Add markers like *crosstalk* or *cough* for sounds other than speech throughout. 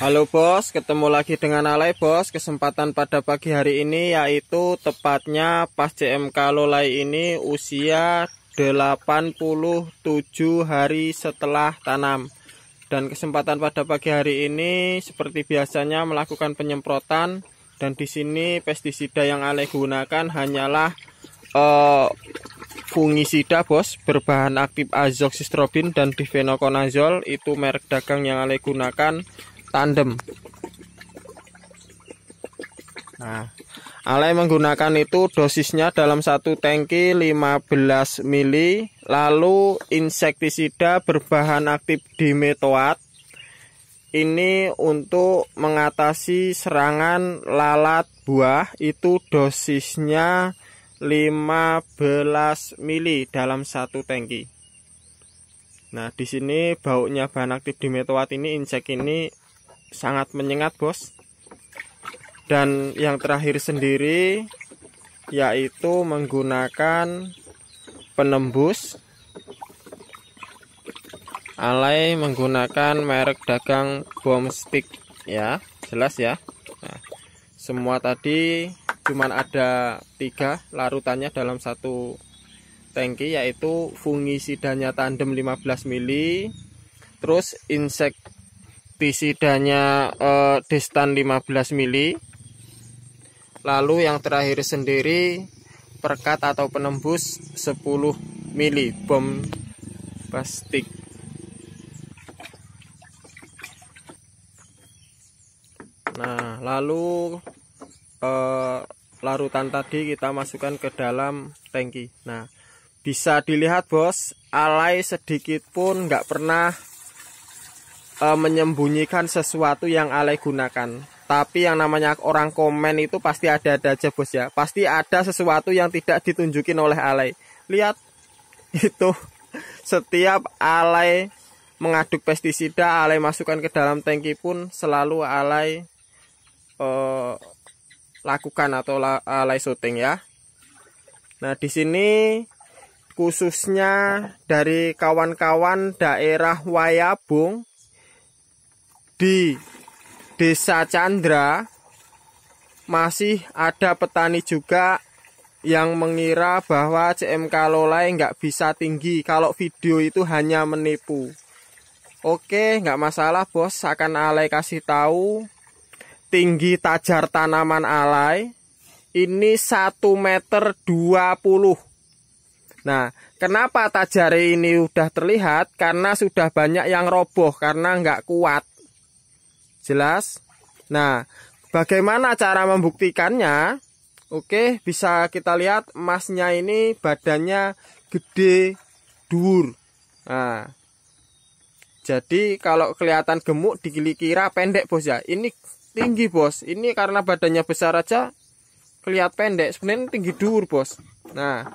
Halo bos, ketemu lagi dengan Alay bos. Kesempatan pada pagi hari ini yaitu tepatnya pas CMK Lolai ini usia 87 hari setelah tanam. Dan kesempatan pada pagi hari ini seperti biasanya melakukan penyemprotan dan di sini pestisida yang Alay gunakan hanyalah uh, fungisida bos berbahan aktif azoxystrobin dan difenokonazol itu merek dagang yang alay gunakan tandem nah Alay menggunakan itu dosisnya dalam satu tangki 15 mili lalu insektisida berbahan aktif dimetoat ini untuk mengatasi serangan lalat buah itu dosisnya 15 mili dalam satu tangki. Nah, di sini baunya bahan aktif dimetoat ini insek ini sangat menyengat bos dan yang terakhir sendiri yaitu menggunakan penembus alay menggunakan merek dagang bom stick ya jelas ya nah, semua tadi cuman ada tiga larutannya dalam satu tangki yaitu fungisidanya tandem 15 mili terus insek bisidanya eh, distan 15 mili lalu yang terakhir sendiri perkat atau penembus 10 mili bom plastik nah lalu eh, larutan tadi kita masukkan ke dalam tangki nah bisa dilihat bos alai sedikit pun nggak pernah e, menyembunyikan sesuatu yang alay gunakan. Tapi yang namanya orang komen itu pasti ada-ada aja bos ya. Pasti ada sesuatu yang tidak ditunjukin oleh alay. Lihat *laughs* itu setiap alay mengaduk pestisida, alay masukkan ke dalam tangki pun selalu alay e, lakukan atau la, alay syuting ya. Nah di sini khususnya dari kawan-kawan daerah Wayabung di Desa Chandra masih ada petani juga yang mengira bahwa CMK Lolai nggak bisa tinggi kalau video itu hanya menipu. Oke, nggak masalah bos, akan alay kasih tahu tinggi tajar tanaman alay ini 1 meter 20. Nah, kenapa tajari ini udah terlihat? Karena sudah banyak yang roboh karena nggak kuat. Jelas? Nah, bagaimana cara membuktikannya? Oke, bisa kita lihat emasnya ini badannya gede, dur. Nah, jadi kalau kelihatan gemuk dikira pendek bos ya. Ini tinggi bos. Ini karena badannya besar aja kelihatan pendek. Sebenarnya tinggi dur bos. Nah,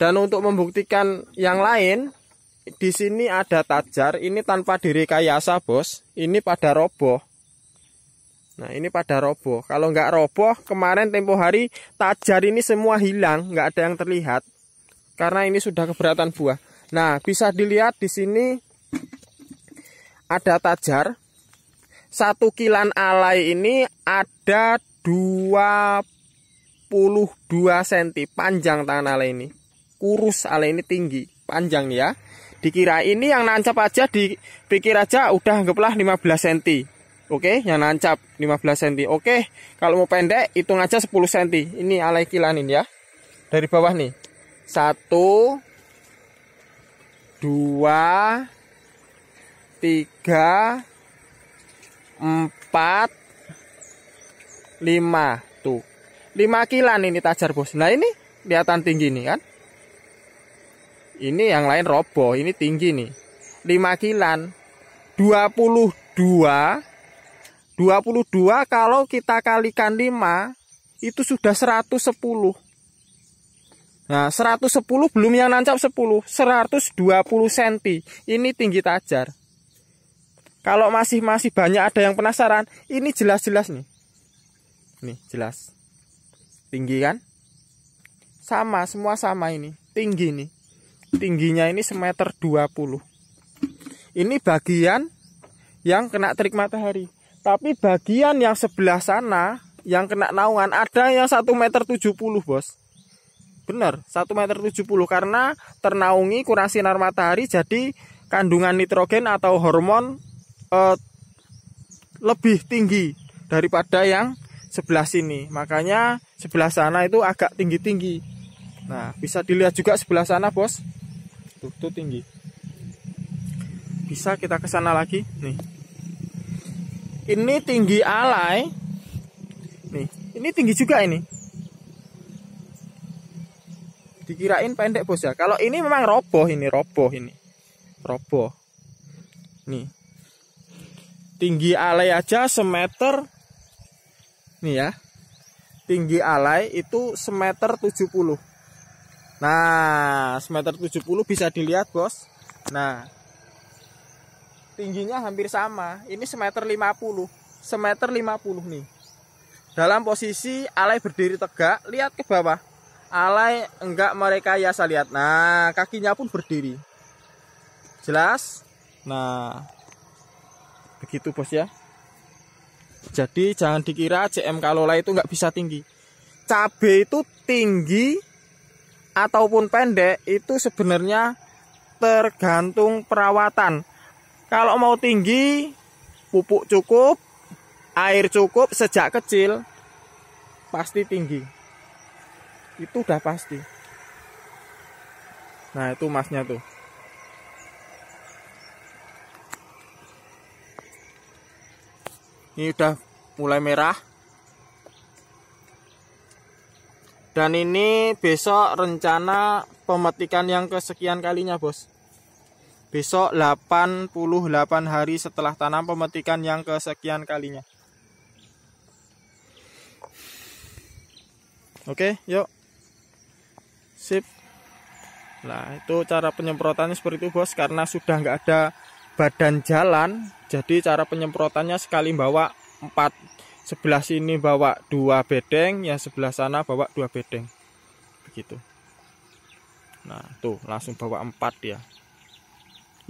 dan untuk membuktikan yang lain, di sini ada tajar. Ini tanpa direkayasa bos. Ini pada roboh. Nah ini pada roboh. Kalau nggak roboh kemarin tempo hari tajar ini semua hilang, nggak ada yang terlihat karena ini sudah keberatan buah. Nah bisa dilihat di sini ada tajar. Satu kilan alai ini ada 22 cm panjang tangan alai ini. Kurus alai ini tinggi, panjang ya. Dikira ini yang nancap aja dipikir aja udah anggaplah 15 cm Oke, yang nancap 15 cm. Oke, kalau mau pendek hitung aja 10 cm. Ini alay kilanin ya. Dari bawah nih. 1 2 3 4 5 tuh 5 kilan ini tajar bos nah ini kelihatan tinggi nih kan ini yang lain roboh ini tinggi nih 5 kilan 22 22 kalau kita kalikan 5 itu sudah 110. Nah, 110 belum yang nancap 10, 120 cm. Ini tinggi tajar. Kalau masih masih banyak ada yang penasaran, ini jelas-jelas nih. Nih, jelas. Tinggi kan? Sama, semua sama ini. Tinggi nih. Tingginya ini semeter 20. Ini bagian yang kena terik matahari. Tapi bagian yang sebelah sana yang kena naungan ada yang 1 meter 70 bos. benar 1 meter 70 karena ternaungi kurang sinar matahari jadi kandungan nitrogen atau hormon eh, lebih tinggi daripada yang sebelah sini. Makanya sebelah sana itu agak tinggi-tinggi. Nah, bisa dilihat juga sebelah sana bos. Tuh, tuh tinggi. Bisa kita ke sana lagi. Nih ini tinggi alai nih ini tinggi juga ini dikirain pendek bos ya kalau ini memang roboh ini roboh ini roboh nih tinggi alai aja semeter nih ya tinggi alai itu semeter 70 nah semeter 70 bisa dilihat bos nah tingginya hampir sama ini semeter 50 semeter 50 nih dalam posisi alai berdiri tegak lihat ke bawah alai enggak mereka yasa lihat nah kakinya pun berdiri jelas nah begitu bos ya jadi jangan dikira CM Kalola itu enggak bisa tinggi cabe itu tinggi ataupun pendek itu sebenarnya tergantung perawatan kalau mau tinggi, pupuk cukup, air cukup sejak kecil pasti tinggi. Itu udah pasti. Nah, itu masnya tuh. Ini udah mulai merah. Dan ini besok rencana pemetikan yang kesekian kalinya, Bos. Besok 88 hari setelah tanam pemetikan yang kesekian kalinya. Oke, yuk. Sip. Nah, itu cara penyemprotannya seperti itu, Bos, karena sudah nggak ada badan jalan, jadi cara penyemprotannya sekali bawa 4 sebelah sini bawa dua bedeng, ya sebelah sana bawa dua bedeng. Begitu. Nah, tuh langsung bawa 4 ya.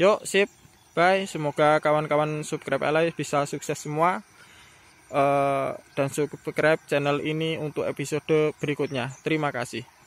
Yuk, sip. Bye. Semoga kawan-kawan subscribe Ally bisa sukses semua. Eh, dan subscribe channel ini untuk episode berikutnya. Terima kasih.